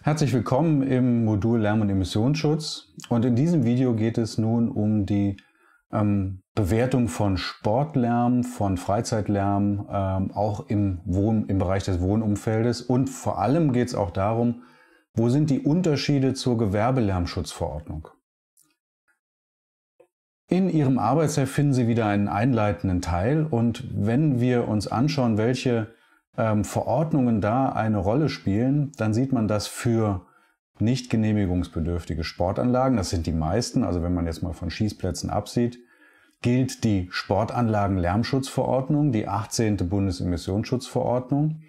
Herzlich willkommen im Modul Lärm- und Emissionsschutz. Und in diesem Video geht es nun um die ähm, Bewertung von Sportlärm, von Freizeitlärm, ähm, auch im, Wohn-, im Bereich des Wohnumfeldes. Und vor allem geht es auch darum, wo sind die Unterschiede zur Gewerbelärmschutzverordnung? In Ihrem Arbeitsheft finden Sie wieder einen einleitenden Teil und wenn wir uns anschauen, welche ähm, Verordnungen da eine Rolle spielen, dann sieht man das für nicht genehmigungsbedürftige Sportanlagen, das sind die meisten, also wenn man jetzt mal von Schießplätzen absieht, gilt die Sportanlagen-Lärmschutzverordnung, die 18. Bundesemissionsschutzverordnung.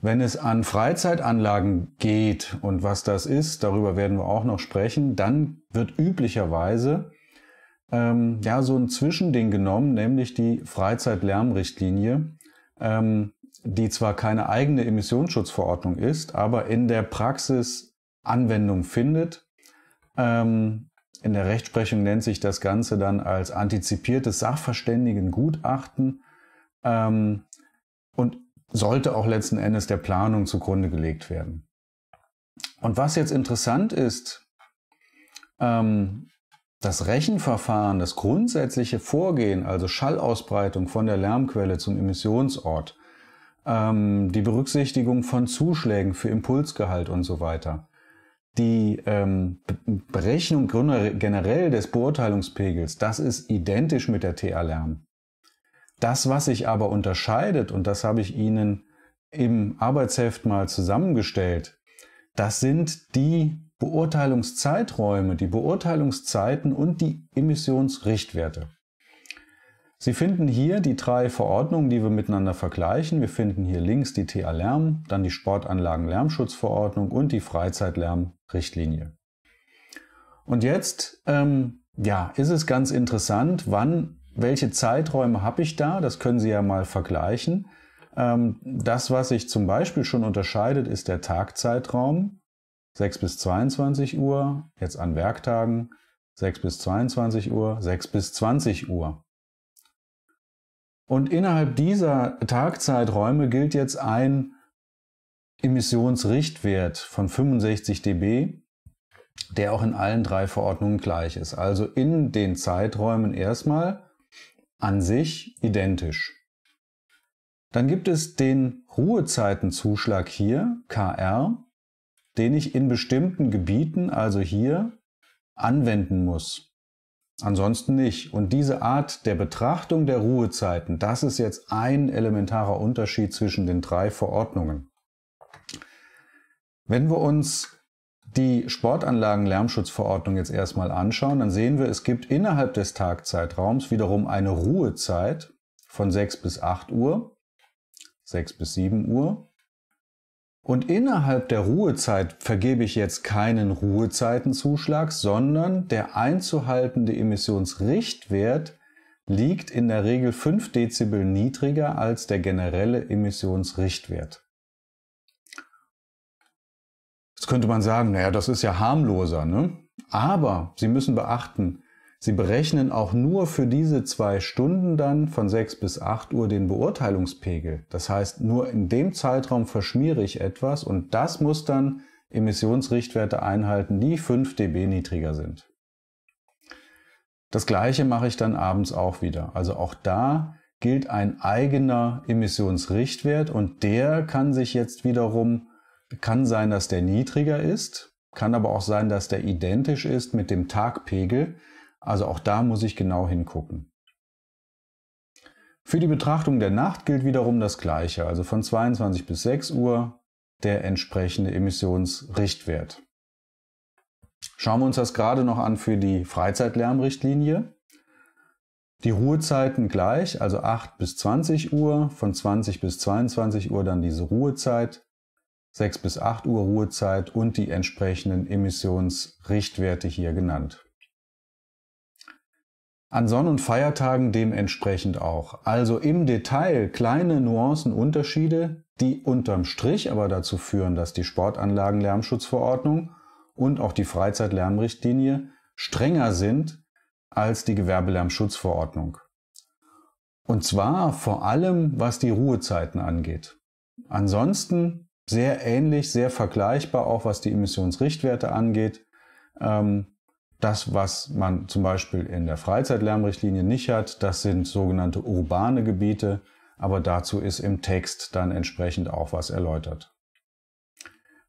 Wenn es an Freizeitanlagen geht und was das ist, darüber werden wir auch noch sprechen, dann wird üblicherweise ähm, ja so ein Zwischending genommen, nämlich die Freizeitlärmrichtlinie, ähm, die zwar keine eigene Emissionsschutzverordnung ist, aber in der Praxis Anwendung findet. Ähm, in der Rechtsprechung nennt sich das Ganze dann als antizipiertes Sachverständigengutachten ähm, und sollte auch letzten Endes der Planung zugrunde gelegt werden. Und was jetzt interessant ist, ähm, das Rechenverfahren, das grundsätzliche Vorgehen, also Schallausbreitung von der Lärmquelle zum Emissionsort, ähm, die Berücksichtigung von Zuschlägen für Impulsgehalt und so weiter, die ähm, Berechnung generell des Beurteilungspegels, das ist identisch mit der TA-Lärm. Das, was sich aber unterscheidet, und das habe ich Ihnen im Arbeitsheft mal zusammengestellt, das sind die Beurteilungszeiträume, die Beurteilungszeiten und die Emissionsrichtwerte. Sie finden hier die drei Verordnungen, die wir miteinander vergleichen. Wir finden hier links die TA Lärm, dann die Sportanlagen-Lärmschutzverordnung und die Freizeitlärmrichtlinie. Und jetzt ähm, ja, ist es ganz interessant, wann, welche Zeiträume habe ich da? Das können Sie ja mal vergleichen. Ähm, das, was sich zum Beispiel schon unterscheidet, ist der Tagzeitraum. 6 bis 22 Uhr, jetzt an Werktagen, 6 bis 22 Uhr, 6 bis 20 Uhr. Und innerhalb dieser Tagzeiträume gilt jetzt ein Emissionsrichtwert von 65 dB, der auch in allen drei Verordnungen gleich ist. Also in den Zeiträumen erstmal an sich identisch. Dann gibt es den Ruhezeitenzuschlag hier, KR, den ich in bestimmten Gebieten, also hier, anwenden muss. Ansonsten nicht. Und diese Art der Betrachtung der Ruhezeiten, das ist jetzt ein elementarer Unterschied zwischen den drei Verordnungen. Wenn wir uns die Sportanlagen-Lärmschutzverordnung jetzt erstmal anschauen, dann sehen wir, es gibt innerhalb des Tagzeitraums wiederum eine Ruhezeit von 6 bis 8 Uhr, 6 bis 7 Uhr und innerhalb der Ruhezeit vergebe ich jetzt keinen Ruhezeitenzuschlag, sondern der einzuhaltende Emissionsrichtwert liegt in der Regel 5 Dezibel niedriger als der generelle Emissionsrichtwert. Jetzt könnte man sagen, naja, das ist ja harmloser, ne? Aber Sie müssen beachten, Sie berechnen auch nur für diese zwei Stunden dann von 6 bis 8 Uhr den Beurteilungspegel. Das heißt, nur in dem Zeitraum verschmiere ich etwas und das muss dann Emissionsrichtwerte einhalten, die 5 dB niedriger sind. Das gleiche mache ich dann abends auch wieder. Also auch da gilt ein eigener Emissionsrichtwert und der kann sich jetzt wiederum, kann sein, dass der niedriger ist, kann aber auch sein, dass der identisch ist mit dem Tagpegel. Also auch da muss ich genau hingucken. Für die Betrachtung der Nacht gilt wiederum das Gleiche, also von 22 bis 6 Uhr der entsprechende Emissionsrichtwert. Schauen wir uns das gerade noch an für die Freizeitlärmrichtlinie. Die Ruhezeiten gleich, also 8 bis 20 Uhr, von 20 bis 22 Uhr dann diese Ruhezeit, 6 bis 8 Uhr Ruhezeit und die entsprechenden Emissionsrichtwerte hier genannt an Sonn- und Feiertagen dementsprechend auch. Also im Detail kleine Nuancenunterschiede, die unterm Strich aber dazu führen, dass die Sportanlagenlärmschutzverordnung und auch die Freizeitlärmrichtlinie strenger sind als die Gewerbelärmschutzverordnung. Und zwar vor allem, was die Ruhezeiten angeht. Ansonsten sehr ähnlich, sehr vergleichbar, auch was die Emissionsrichtwerte angeht. Ähm, das, was man zum Beispiel in der Freizeitlärmrichtlinie nicht hat, das sind sogenannte urbane Gebiete, aber dazu ist im Text dann entsprechend auch was erläutert.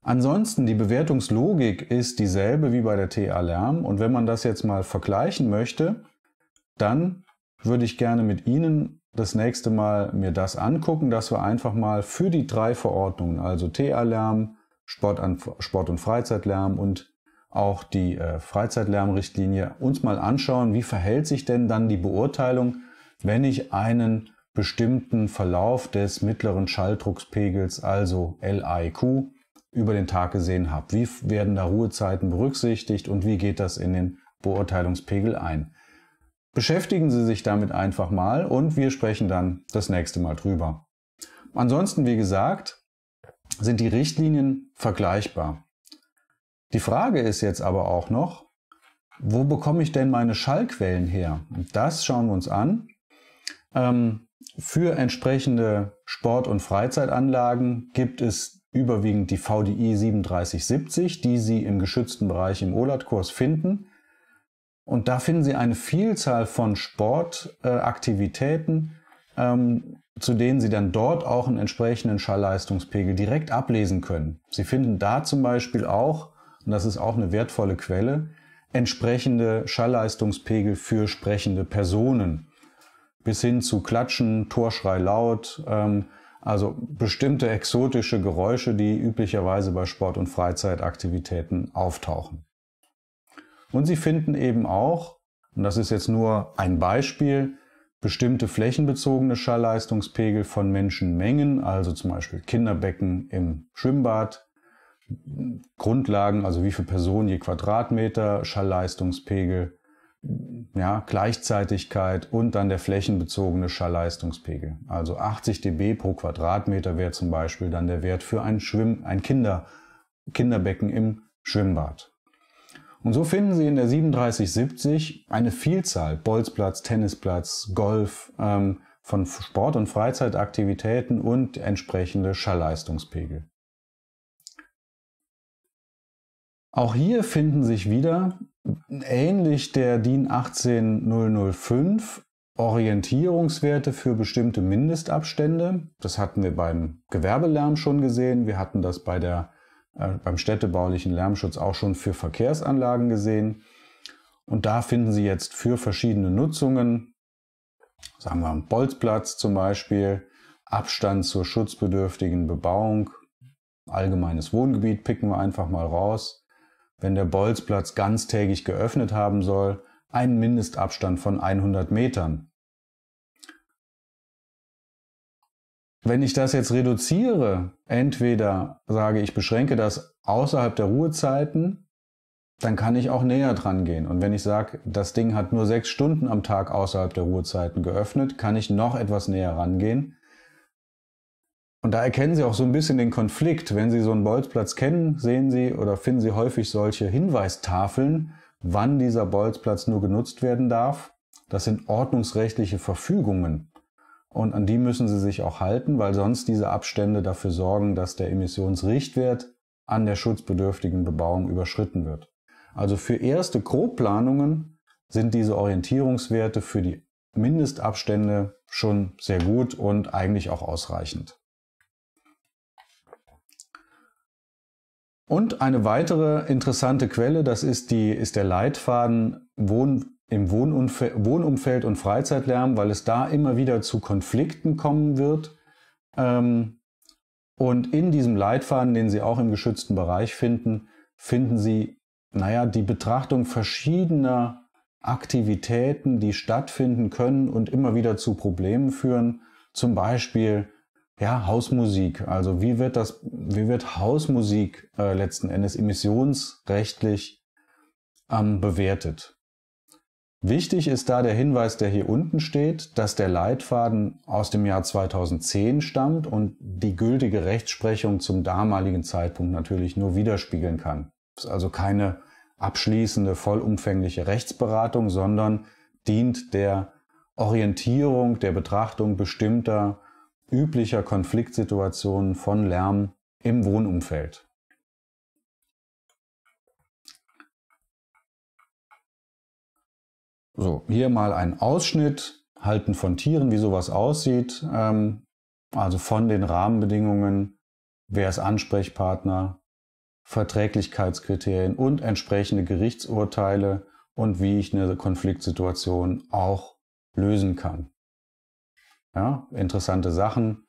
Ansonsten, die Bewertungslogik ist dieselbe wie bei der TA Lärm und wenn man das jetzt mal vergleichen möchte, dann würde ich gerne mit Ihnen das nächste Mal mir das angucken, dass wir einfach mal für die drei Verordnungen, also TA Lärm, Sport, an, Sport und Freizeitlärm und auch die äh, Freizeitlärmrichtlinie uns mal anschauen, wie verhält sich denn dann die Beurteilung, wenn ich einen bestimmten Verlauf des mittleren Schalldruckspegels, also LIQ, über den Tag gesehen habe. Wie werden da Ruhezeiten berücksichtigt und wie geht das in den Beurteilungspegel ein? Beschäftigen Sie sich damit einfach mal und wir sprechen dann das nächste Mal drüber. Ansonsten, wie gesagt, sind die Richtlinien vergleichbar. Die Frage ist jetzt aber auch noch, wo bekomme ich denn meine Schallquellen her? das schauen wir uns an. Ähm, für entsprechende Sport- und Freizeitanlagen gibt es überwiegend die VDI 3770, die Sie im geschützten Bereich im OLAT-Kurs finden. Und da finden Sie eine Vielzahl von Sportaktivitäten, äh, ähm, zu denen Sie dann dort auch einen entsprechenden Schallleistungspegel direkt ablesen können. Sie finden da zum Beispiel auch und das ist auch eine wertvolle Quelle, entsprechende Schallleistungspegel für sprechende Personen. Bis hin zu Klatschen, Torschrei laut, ähm, also bestimmte exotische Geräusche, die üblicherweise bei Sport- und Freizeitaktivitäten auftauchen. Und sie finden eben auch, und das ist jetzt nur ein Beispiel, bestimmte flächenbezogene Schallleistungspegel von Menschenmengen, also zum Beispiel Kinderbecken im Schwimmbad, Grundlagen, also wie viel Personen je Quadratmeter, Schallleistungspegel, ja, Gleichzeitigkeit und dann der flächenbezogene Schallleistungspegel. Also 80 dB pro Quadratmeter wäre zum Beispiel dann der Wert für ein, Schwimm ein Kinder Kinderbecken im Schwimmbad. Und so finden Sie in der 3770 eine Vielzahl, Bolzplatz, Tennisplatz, Golf, ähm, von Sport- und Freizeitaktivitäten und entsprechende Schallleistungspegel. Auch hier finden sich wieder, ähnlich der DIN 18005, Orientierungswerte für bestimmte Mindestabstände. Das hatten wir beim Gewerbelärm schon gesehen. Wir hatten das bei der, äh, beim städtebaulichen Lärmschutz auch schon für Verkehrsanlagen gesehen. Und da finden Sie jetzt für verschiedene Nutzungen, sagen wir am Bolzplatz zum Beispiel, Abstand zur schutzbedürftigen Bebauung, allgemeines Wohngebiet picken wir einfach mal raus wenn der Bolzplatz ganztägig geöffnet haben soll, einen Mindestabstand von 100 Metern. Wenn ich das jetzt reduziere, entweder sage ich beschränke das außerhalb der Ruhezeiten, dann kann ich auch näher dran gehen. Und wenn ich sage, das Ding hat nur sechs Stunden am Tag außerhalb der Ruhezeiten geöffnet, kann ich noch etwas näher rangehen. Und da erkennen Sie auch so ein bisschen den Konflikt. Wenn Sie so einen Bolzplatz kennen, sehen Sie oder finden Sie häufig solche Hinweistafeln, wann dieser Bolzplatz nur genutzt werden darf. Das sind ordnungsrechtliche Verfügungen. Und an die müssen Sie sich auch halten, weil sonst diese Abstände dafür sorgen, dass der Emissionsrichtwert an der schutzbedürftigen Bebauung überschritten wird. Also für erste Grobplanungen sind diese Orientierungswerte für die Mindestabstände schon sehr gut und eigentlich auch ausreichend. Und eine weitere interessante Quelle, das ist, die, ist der Leitfaden Wohn, im Wohnumfeld, Wohnumfeld und Freizeitlärm, weil es da immer wieder zu Konflikten kommen wird. Ähm, und in diesem Leitfaden, den Sie auch im geschützten Bereich finden, finden Sie, naja, die Betrachtung verschiedener Aktivitäten, die stattfinden können und immer wieder zu Problemen führen. Zum Beispiel ja, Hausmusik. Also wie wird das, wie wird Hausmusik äh, letzten Endes emissionsrechtlich ähm, bewertet? Wichtig ist da der Hinweis, der hier unten steht, dass der Leitfaden aus dem Jahr 2010 stammt und die gültige Rechtsprechung zum damaligen Zeitpunkt natürlich nur widerspiegeln kann. Es ist also keine abschließende, vollumfängliche Rechtsberatung, sondern dient der Orientierung, der Betrachtung bestimmter üblicher Konfliktsituationen von Lärm im Wohnumfeld. So, hier mal ein Ausschnitt, Halten von Tieren, wie sowas aussieht, ähm, also von den Rahmenbedingungen, wer ist Ansprechpartner, Verträglichkeitskriterien und entsprechende Gerichtsurteile und wie ich eine Konfliktsituation auch lösen kann. Ja, interessante Sachen,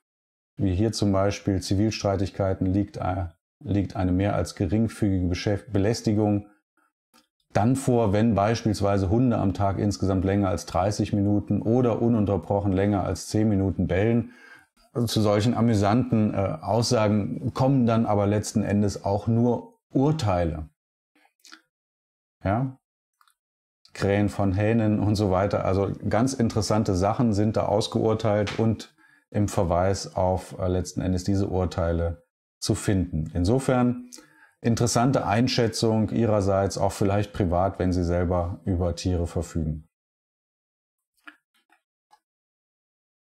wie hier zum Beispiel Zivilstreitigkeiten liegt, äh, liegt eine mehr als geringfügige Belästigung dann vor, wenn beispielsweise Hunde am Tag insgesamt länger als 30 Minuten oder ununterbrochen länger als 10 Minuten bellen. zu solchen amüsanten äh, Aussagen kommen dann aber letzten Endes auch nur Urteile. Ja? Krähen von Hähnen und so weiter. Also ganz interessante Sachen sind da ausgeurteilt und im Verweis auf äh, letzten Endes diese Urteile zu finden. Insofern interessante Einschätzung Ihrerseits, auch vielleicht privat, wenn Sie selber über Tiere verfügen.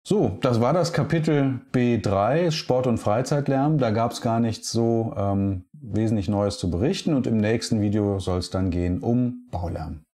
So, das war das Kapitel B3, Sport- und Freizeitlärm. Da gab es gar nichts so ähm, wesentlich Neues zu berichten und im nächsten Video soll es dann gehen um Baulärm.